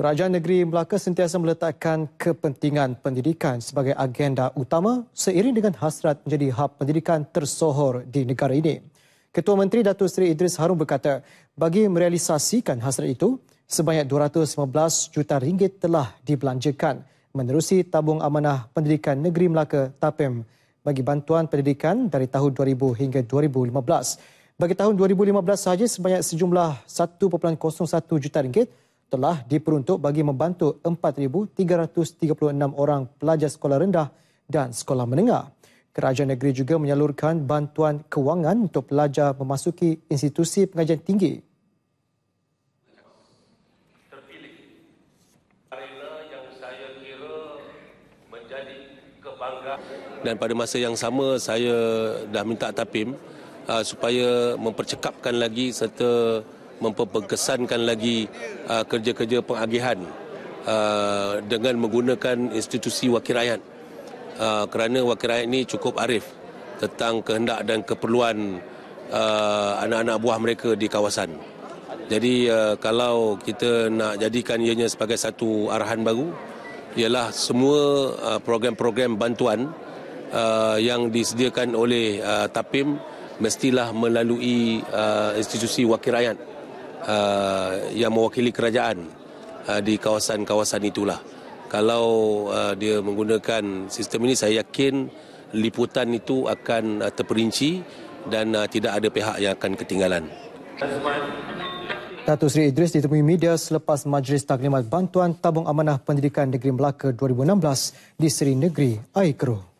Kerajaan Negeri Melaka sentiasa meletakkan kepentingan pendidikan sebagai agenda utama seiring dengan hasrat menjadi hub pendidikan tersohor di negara ini. Ketua Menteri Datuk Seri Idris Harun berkata, bagi merealisasikan hasrat itu, sebanyak 215 juta ringgit telah dibelanjakan menerusi Tabung Amanah Pendidikan Negeri Melaka TAPEM bagi bantuan pendidikan dari tahun 2000 hingga 2015. Bagi tahun 2015 sahaja sebanyak sejumlah 1.01 juta ringgit telah diperuntuk bagi membantu 4,336 orang pelajar sekolah rendah dan sekolah menengah. Kerajaan negeri juga menyalurkan bantuan kewangan untuk pelajar memasuki institusi pengajian tinggi. Dan pada masa yang sama saya dah minta TAPIM uh, supaya mempercekapkan lagi serta memperkesankan lagi uh, kerja-kerja pengagihan uh, dengan menggunakan institusi wakil rakyat. Uh, kerana wakil rakyat ini cukup arif tentang kehendak dan keperluan uh, anak-anak buah mereka di kawasan. Jadi uh, kalau kita nak jadikan ianya sebagai satu arahan baru, ialah semua uh, program-program bantuan uh, yang disediakan oleh uh, TAPIM mestilah melalui uh, institusi wakil rakyat. Uh, yang mewakili kerajaan uh, di kawasan-kawasan itulah. Kalau uh, dia menggunakan sistem ini, saya yakin liputan itu akan terperinci dan tidak ada pihak yang akan ketinggalan. Datuk Seri Idris ditemui media selepas Majlis Taklimat Bantuan Tabung Amanah Pendidikan Negeri Melaka 2016 di Seri Negeri Aikro.